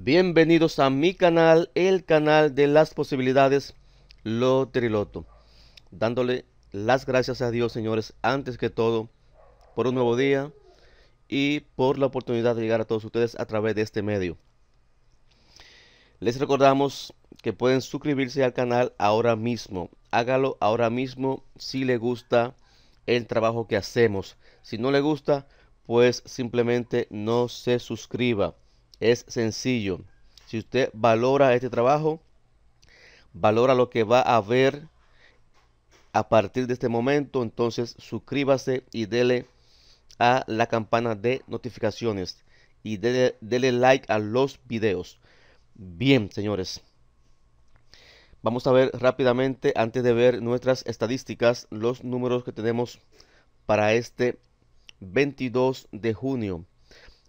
Bienvenidos a mi canal, el canal de las posibilidades Loteriloto. Dándole las gracias a Dios, señores, antes que todo, por un nuevo día y por la oportunidad de llegar a todos ustedes a través de este medio. Les recordamos que pueden suscribirse al canal ahora mismo. Hágalo ahora mismo si le gusta el trabajo que hacemos. Si no le gusta, pues simplemente no se suscriba. Es sencillo. Si usted valora este trabajo, valora lo que va a ver a partir de este momento, entonces suscríbase y dele a la campana de notificaciones y dele, dele like a los videos. Bien, señores. Vamos a ver rápidamente, antes de ver nuestras estadísticas, los números que tenemos para este 22 de junio.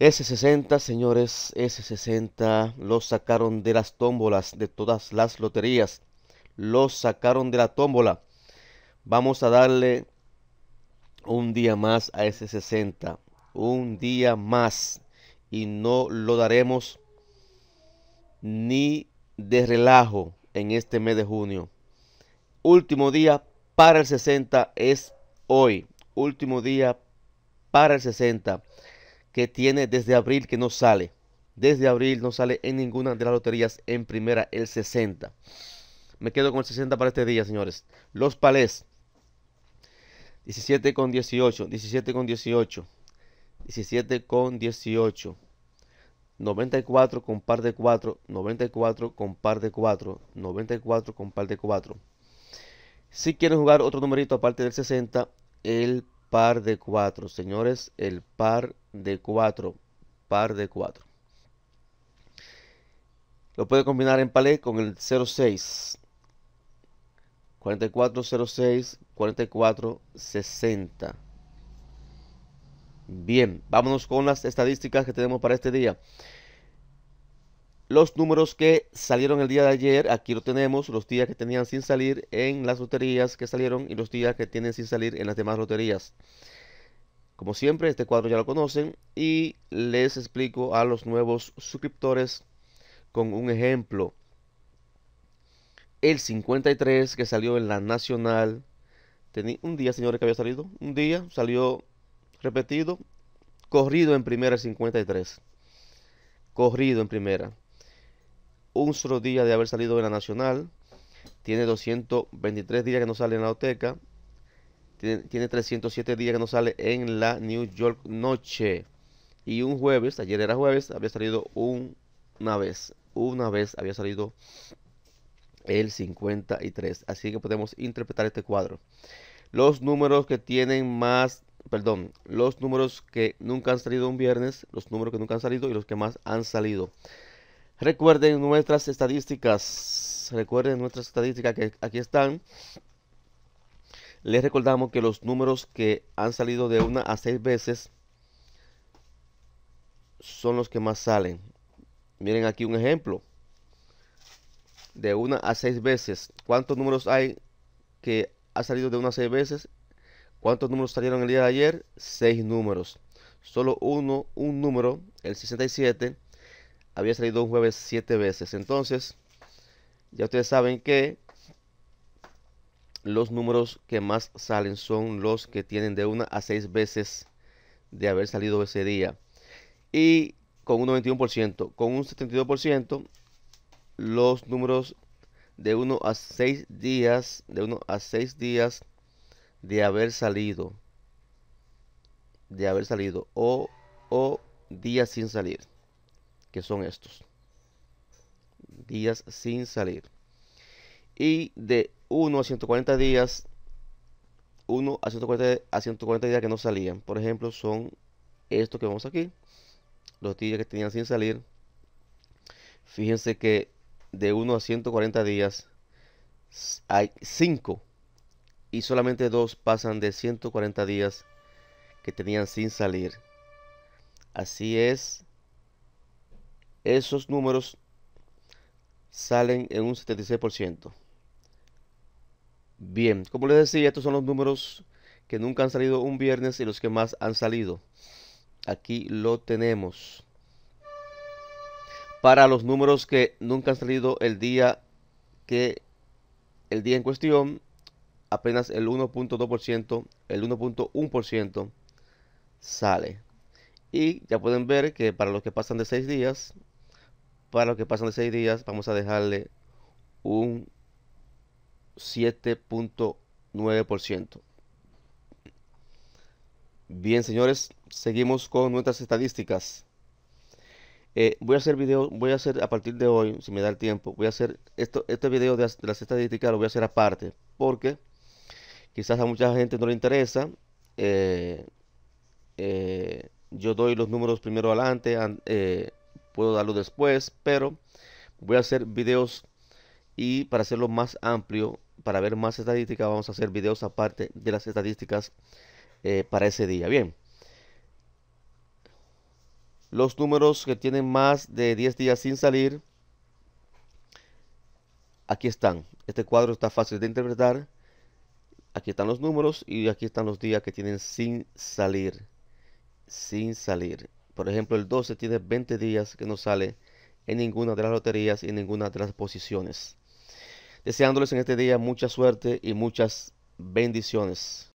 S60, señores, S60 lo sacaron de las tómbolas, de todas las loterías. lo sacaron de la tómbola. Vamos a darle un día más a S60. Un día más. Y no lo daremos ni de relajo en este mes de junio. Último día para el 60 es hoy. Último día para el 60 que tiene desde abril que no sale. Desde abril no sale en ninguna de las loterías en primera el 60. Me quedo con el 60 para este día, señores. Los palés. 17 con 18, 17 con 18, 17 con 18, 94 con par de 4, 94 con par de 4, 94 con par de 4. Si quieren jugar otro numerito aparte del 60, el par de 4. Señores, el par de 4. Par de 4. Lo puede combinar en palé con el 06. 4406, 4460. Bien, vámonos con las estadísticas que tenemos para este día los números que salieron el día de ayer. Aquí lo tenemos, los días que tenían sin salir en las loterías que salieron y los días que tienen sin salir en las demás loterías. Como siempre, este cuadro ya lo conocen y les explico a los nuevos suscriptores con un ejemplo. El 53 que salió en la Nacional. Tenía un día, señores, que había salido. Un día salió repetido. Corrido en primera el 53. Corrido en primera un solo día de haber salido de la Nacional. Tiene 223 días que no sale en la Oteca. Tiene, 307 días que no sale en la New York Noche. Y un jueves, ayer era jueves, había salido un, una vez. Una vez había salido el 53. Así que podemos interpretar este cuadro. Los números que tienen más, perdón, los números que nunca han salido un viernes, los números que nunca han salido y los que más han salido. Recuerden nuestras estadísticas. Recuerden nuestras estadísticas que aquí están. Les recordamos que los números que han salido de una a seis veces son los que más salen. Miren aquí un ejemplo. De una a seis veces. ¿Cuántos números hay que ha salido de una a seis veces? ¿Cuántos números salieron el día de ayer? Seis números. Solo uno, un número, el 67 había salido un jueves 7 veces. Entonces, ya ustedes saben que los números que más salen son los que tienen de una a seis veces de haber salido ese día. Y con un 91%, con un 72%, los números de 1 a 6 días, de 1 a 6 días de haber salido, de haber salido o, o días sin salir que son estos. Días sin salir. Y de 1 a 140 días, 1 a 140, a 140 días que no salían. Por ejemplo, son estos que vemos aquí. Los días que tenían sin salir. Fíjense que de 1 a 140 días hay 5 y solamente 2 pasan de 140 días que tenían sin salir. Así es esos números salen en un 76%. Bien, como les decía, estos son los números que nunca han salido un viernes y los que más han salido. Aquí lo tenemos. Para los números que nunca han salido el día que el día en cuestión, apenas el 1.2%, el 1.1% sale. Y ya pueden ver que para los que pasan de 6 días, para lo que pasan de 6 días, vamos a dejarle un 7.9%. Bien, señores, seguimos con nuestras estadísticas. Eh, voy a hacer video, voy a hacer a partir de hoy, si me da el tiempo, voy a hacer esto, este video de, las estadísticas, lo voy a hacer aparte, porque quizás a mucha gente no le interesa. Eh, eh, yo doy los números primero adelante, puedo darlo después, pero voy a hacer videos y para hacerlo más amplio, para ver más estadísticas, vamos a hacer videos aparte de las estadísticas eh, para ese día. Bien, los números que tienen más de 10 días sin salir, aquí están. Este cuadro está fácil de interpretar. Aquí están los números y aquí están los días que tienen sin salir. Sin salir. Por ejemplo, el 12 tiene 20 días que no sale en ninguna de las loterías y en ninguna de las posiciones. Deseándoles en este día mucha suerte y muchas bendiciones.